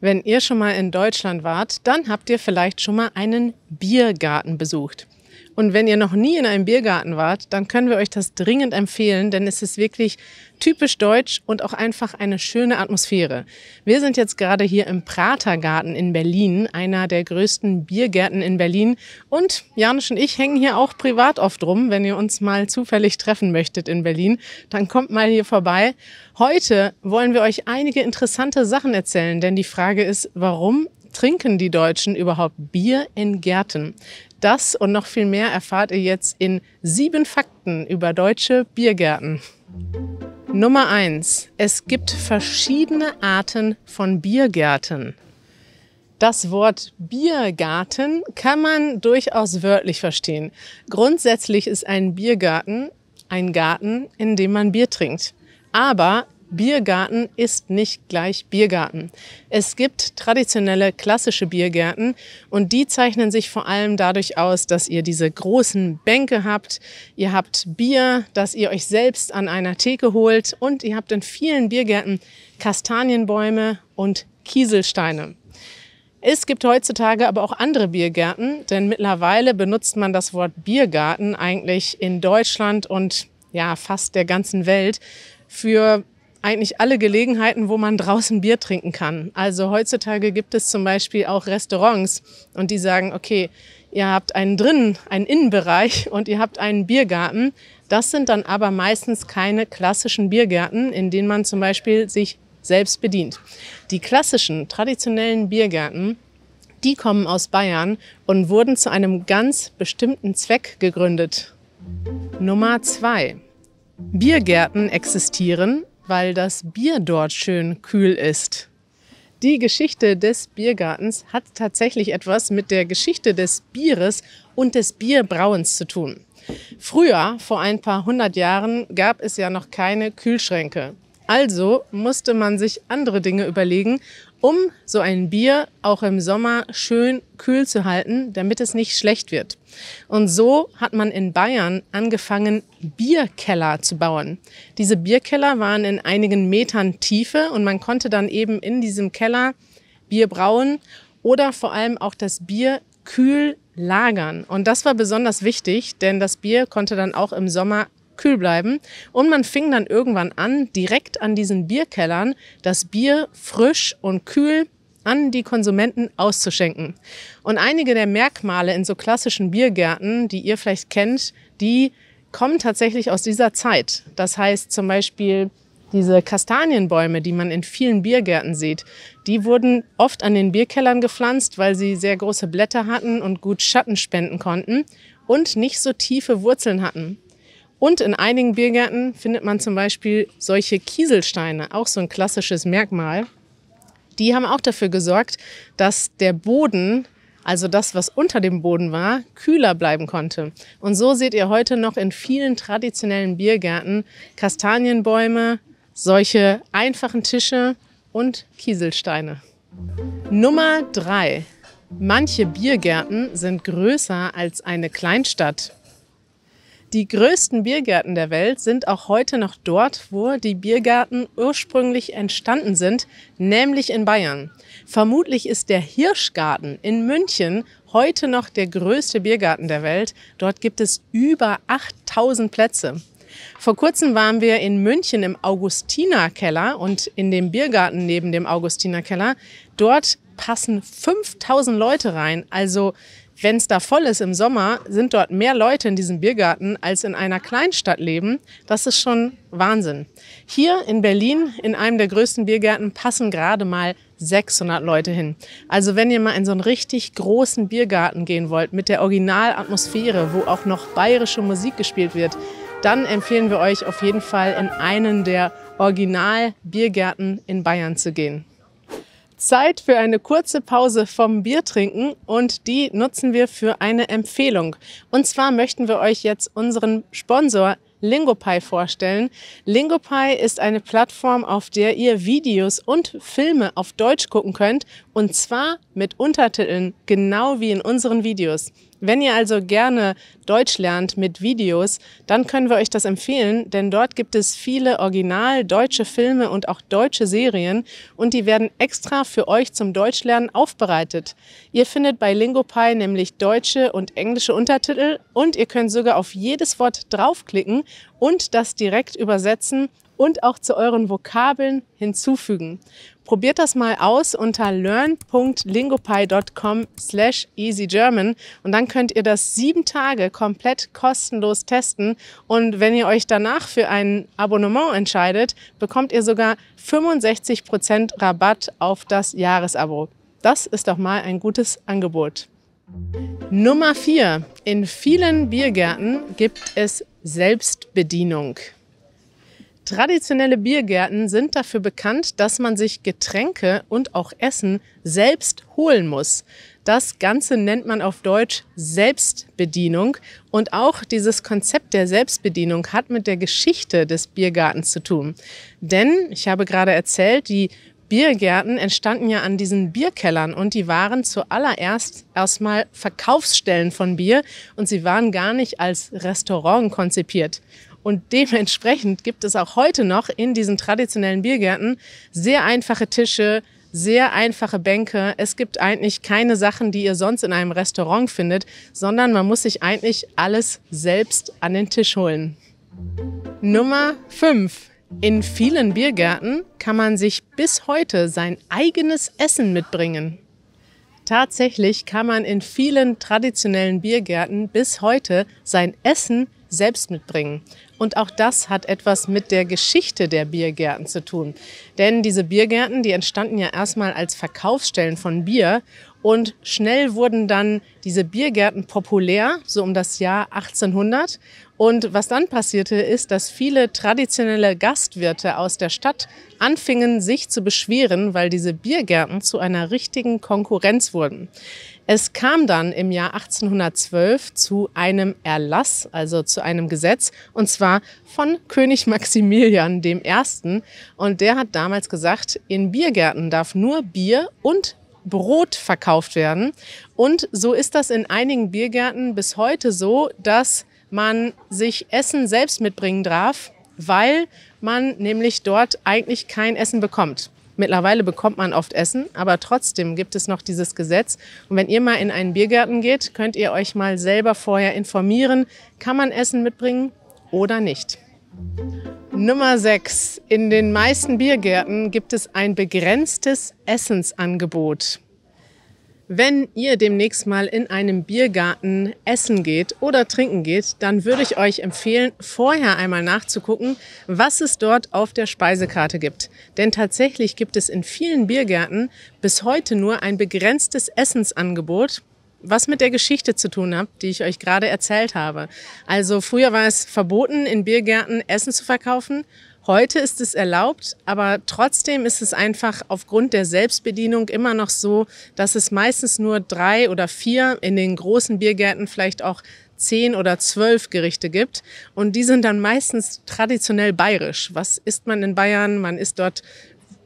Wenn ihr schon mal in Deutschland wart, dann habt ihr vielleicht schon mal einen Biergarten besucht. Und wenn ihr noch nie in einem Biergarten wart, dann können wir euch das dringend empfehlen, denn es ist wirklich typisch deutsch und auch einfach eine schöne Atmosphäre. Wir sind jetzt gerade hier im Pratergarten in Berlin, einer der größten Biergärten in Berlin. Und Janusz und ich hängen hier auch privat oft rum. Wenn ihr uns mal zufällig treffen möchtet in Berlin, dann kommt mal hier vorbei. Heute wollen wir euch einige interessante Sachen erzählen, denn die Frage ist, warum trinken die Deutschen überhaupt Bier in Gärten? Das und noch viel mehr erfahrt ihr jetzt in sieben Fakten über deutsche Biergärten. Nummer eins: Es gibt verschiedene Arten von Biergärten. Das Wort Biergarten kann man durchaus wörtlich verstehen. Grundsätzlich ist ein Biergarten ein Garten, in dem man Bier trinkt. Aber Biergarten ist nicht gleich Biergarten. Es gibt traditionelle klassische Biergärten und die zeichnen sich vor allem dadurch aus, dass ihr diese großen Bänke habt, ihr habt Bier, das ihr euch selbst an einer Theke holt und ihr habt in vielen Biergärten Kastanienbäume und Kieselsteine. Es gibt heutzutage aber auch andere Biergärten, denn mittlerweile benutzt man das Wort Biergarten eigentlich in Deutschland und ja, fast der ganzen Welt für eigentlich alle Gelegenheiten, wo man draußen Bier trinken kann. Also heutzutage gibt es zum Beispiel auch Restaurants und die sagen, okay, ihr habt einen drinnen, einen Innenbereich und ihr habt einen Biergarten. Das sind dann aber meistens keine klassischen Biergärten, in denen man zum Beispiel sich selbst bedient. Die klassischen, traditionellen Biergärten, die kommen aus Bayern und wurden zu einem ganz bestimmten Zweck gegründet. Nummer zwei: Biergärten existieren, weil das Bier dort schön kühl ist. Die Geschichte des Biergartens hat tatsächlich etwas mit der Geschichte des Bieres und des Bierbrauens zu tun. Früher, vor ein paar hundert Jahren, gab es ja noch keine Kühlschränke. Also musste man sich andere Dinge überlegen um so ein Bier auch im Sommer schön kühl zu halten, damit es nicht schlecht wird. Und so hat man in Bayern angefangen, Bierkeller zu bauen. Diese Bierkeller waren in einigen Metern Tiefe und man konnte dann eben in diesem Keller Bier brauen oder vor allem auch das Bier kühl lagern. Und das war besonders wichtig, denn das Bier konnte dann auch im Sommer kühl bleiben. Und man fing dann irgendwann an, direkt an diesen Bierkellern das Bier frisch und kühl an die Konsumenten auszuschenken. Und einige der Merkmale in so klassischen Biergärten, die ihr vielleicht kennt, die kommen tatsächlich aus dieser Zeit. Das heißt zum Beispiel diese Kastanienbäume, die man in vielen Biergärten sieht, die wurden oft an den Bierkellern gepflanzt, weil sie sehr große Blätter hatten und gut Schatten spenden konnten und nicht so tiefe Wurzeln hatten. Und in einigen Biergärten findet man zum Beispiel solche Kieselsteine, auch so ein klassisches Merkmal. Die haben auch dafür gesorgt, dass der Boden, also das, was unter dem Boden war, kühler bleiben konnte. Und so seht ihr heute noch in vielen traditionellen Biergärten Kastanienbäume, solche einfachen Tische und Kieselsteine. Nummer drei: Manche Biergärten sind größer als eine Kleinstadt die größten Biergärten der Welt sind auch heute noch dort, wo die Biergärten ursprünglich entstanden sind, nämlich in Bayern. Vermutlich ist der Hirschgarten in München heute noch der größte Biergarten der Welt. Dort gibt es über 8000 Plätze. Vor kurzem waren wir in München im Augustinerkeller und in dem Biergarten neben dem Augustinerkeller. Dort passen 5000 Leute rein. Also wenn es da voll ist im Sommer, sind dort mehr Leute in diesem Biergarten als in einer Kleinstadt leben. Das ist schon Wahnsinn. Hier in Berlin, in einem der größten Biergärten, passen gerade mal 600 Leute hin. Also wenn ihr mal in so einen richtig großen Biergarten gehen wollt, mit der Originalatmosphäre, wo auch noch bayerische Musik gespielt wird, dann empfehlen wir euch auf jeden Fall in einen der Original-Biergärten in Bayern zu gehen. Zeit für eine kurze Pause vom Biertrinken und die nutzen wir für eine Empfehlung. Und zwar möchten wir euch jetzt unseren Sponsor Lingopie vorstellen. Lingopie ist eine Plattform, auf der ihr Videos und Filme auf Deutsch gucken könnt und zwar mit Untertiteln, genau wie in unseren Videos. Wenn ihr also gerne Deutsch lernt mit Videos, dann können wir euch das empfehlen, denn dort gibt es viele original deutsche Filme und auch deutsche Serien und die werden extra für euch zum Deutschlernen aufbereitet. Ihr findet bei Lingopie nämlich deutsche und englische Untertitel und ihr könnt sogar auf jedes Wort draufklicken und das direkt übersetzen und auch zu euren Vokabeln hinzufügen. Probiert das mal aus unter learn.lingopie.com slash easygerman und dann könnt ihr das sieben Tage komplett kostenlos testen und wenn ihr euch danach für ein Abonnement entscheidet, bekommt ihr sogar 65% Rabatt auf das Jahresabo. Das ist doch mal ein gutes Angebot. Nummer 4. In vielen Biergärten gibt es Selbstbedienung. Traditionelle Biergärten sind dafür bekannt, dass man sich Getränke und auch Essen selbst holen muss. Das Ganze nennt man auf Deutsch Selbstbedienung. Und auch dieses Konzept der Selbstbedienung hat mit der Geschichte des Biergartens zu tun. Denn, ich habe gerade erzählt, die Biergärten entstanden ja an diesen Bierkellern und die waren zuallererst erstmal Verkaufsstellen von Bier und sie waren gar nicht als Restaurant konzipiert. Und dementsprechend gibt es auch heute noch in diesen traditionellen Biergärten sehr einfache Tische, sehr einfache Bänke. Es gibt eigentlich keine Sachen, die ihr sonst in einem Restaurant findet, sondern man muss sich eigentlich alles selbst an den Tisch holen. Nummer 5. In vielen Biergärten kann man sich bis heute sein eigenes Essen mitbringen. Tatsächlich kann man in vielen traditionellen Biergärten bis heute sein Essen selbst mitbringen. Und auch das hat etwas mit der Geschichte der Biergärten zu tun. Denn diese Biergärten, die entstanden ja erstmal als Verkaufsstellen von Bier und schnell wurden dann diese Biergärten populär, so um das Jahr 1800. Und was dann passierte, ist, dass viele traditionelle Gastwirte aus der Stadt anfingen, sich zu beschweren, weil diese Biergärten zu einer richtigen Konkurrenz wurden. Es kam dann im Jahr 1812 zu einem Erlass, also zu einem Gesetz, und zwar von König Maximilian I. Und der hat damals gesagt, in Biergärten darf nur Bier und Brot verkauft werden. Und so ist das in einigen Biergärten bis heute so, dass man sich Essen selbst mitbringen darf, weil man nämlich dort eigentlich kein Essen bekommt. Mittlerweile bekommt man oft Essen, aber trotzdem gibt es noch dieses Gesetz. Und wenn ihr mal in einen Biergarten geht, könnt ihr euch mal selber vorher informieren, kann man Essen mitbringen oder nicht. Nummer 6. In den meisten Biergärten gibt es ein begrenztes Essensangebot. Wenn ihr demnächst mal in einem Biergarten essen geht oder trinken geht, dann würde ich euch empfehlen, vorher einmal nachzugucken, was es dort auf der Speisekarte gibt. Denn tatsächlich gibt es in vielen Biergärten bis heute nur ein begrenztes Essensangebot, was mit der Geschichte zu tun hat, die ich euch gerade erzählt habe. Also früher war es verboten, in Biergärten Essen zu verkaufen Heute ist es erlaubt, aber trotzdem ist es einfach aufgrund der Selbstbedienung immer noch so, dass es meistens nur drei oder vier, in den großen Biergärten vielleicht auch zehn oder zwölf Gerichte gibt. Und die sind dann meistens traditionell bayerisch. Was isst man in Bayern? Man isst dort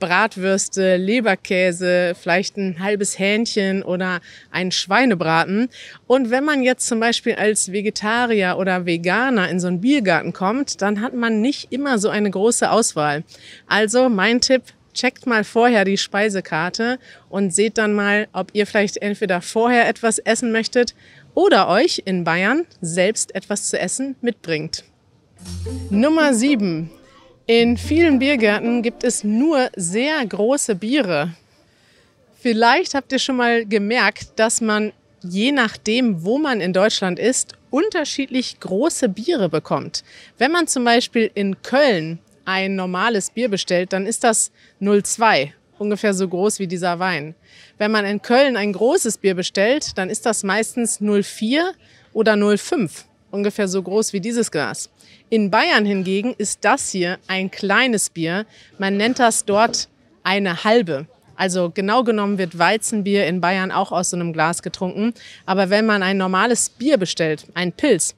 Bratwürste, Leberkäse, vielleicht ein halbes Hähnchen oder einen Schweinebraten. Und wenn man jetzt zum Beispiel als Vegetarier oder Veganer in so einen Biergarten kommt, dann hat man nicht immer so eine große Auswahl. Also mein Tipp, checkt mal vorher die Speisekarte und seht dann mal, ob ihr vielleicht entweder vorher etwas essen möchtet oder euch in Bayern selbst etwas zu essen mitbringt. Nummer 7. In vielen Biergärten gibt es nur sehr große Biere. Vielleicht habt ihr schon mal gemerkt, dass man je nachdem, wo man in Deutschland ist, unterschiedlich große Biere bekommt. Wenn man zum Beispiel in Köln ein normales Bier bestellt, dann ist das 02, ungefähr so groß wie dieser Wein. Wenn man in Köln ein großes Bier bestellt, dann ist das meistens 04 oder 05 ungefähr so groß wie dieses Glas. In Bayern hingegen ist das hier ein kleines Bier. Man nennt das dort eine halbe. Also genau genommen wird Weizenbier in Bayern auch aus so einem Glas getrunken. Aber wenn man ein normales Bier bestellt, ein Pilz,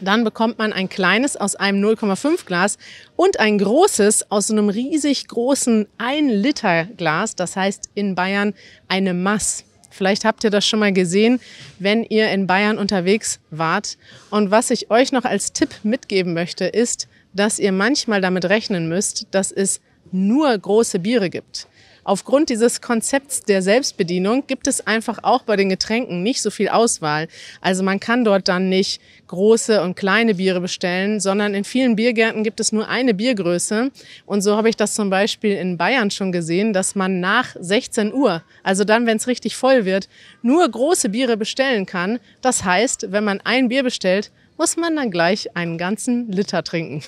dann bekommt man ein kleines aus einem 0,5 Glas und ein großes aus so einem riesig großen 1 Liter Glas. Das heißt in Bayern eine Maß. Vielleicht habt ihr das schon mal gesehen, wenn ihr in Bayern unterwegs wart. Und was ich euch noch als Tipp mitgeben möchte, ist, dass ihr manchmal damit rechnen müsst, dass es nur große Biere gibt. Aufgrund dieses Konzepts der Selbstbedienung gibt es einfach auch bei den Getränken nicht so viel Auswahl. Also man kann dort dann nicht große und kleine Biere bestellen, sondern in vielen Biergärten gibt es nur eine Biergröße. Und so habe ich das zum Beispiel in Bayern schon gesehen, dass man nach 16 Uhr, also dann, wenn es richtig voll wird, nur große Biere bestellen kann. Das heißt, wenn man ein Bier bestellt, muss man dann gleich einen ganzen Liter trinken.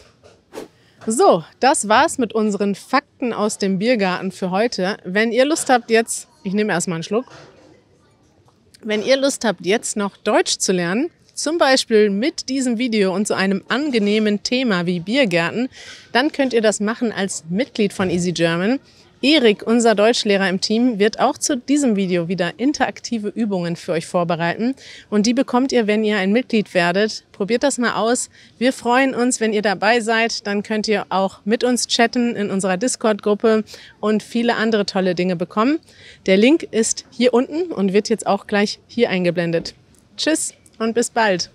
So, das war's mit unseren Fakten aus dem Biergarten für heute. Wenn ihr Lust habt, jetzt, ich nehme erstmal einen Schluck. Wenn ihr Lust habt, jetzt noch Deutsch zu lernen, zum Beispiel mit diesem Video und zu einem angenehmen Thema wie Biergärten, dann könnt ihr das machen als Mitglied von Easy German. Erik, unser Deutschlehrer im Team, wird auch zu diesem Video wieder interaktive Übungen für euch vorbereiten. Und die bekommt ihr, wenn ihr ein Mitglied werdet. Probiert das mal aus. Wir freuen uns, wenn ihr dabei seid. Dann könnt ihr auch mit uns chatten in unserer Discord-Gruppe und viele andere tolle Dinge bekommen. Der Link ist hier unten und wird jetzt auch gleich hier eingeblendet. Tschüss und bis bald.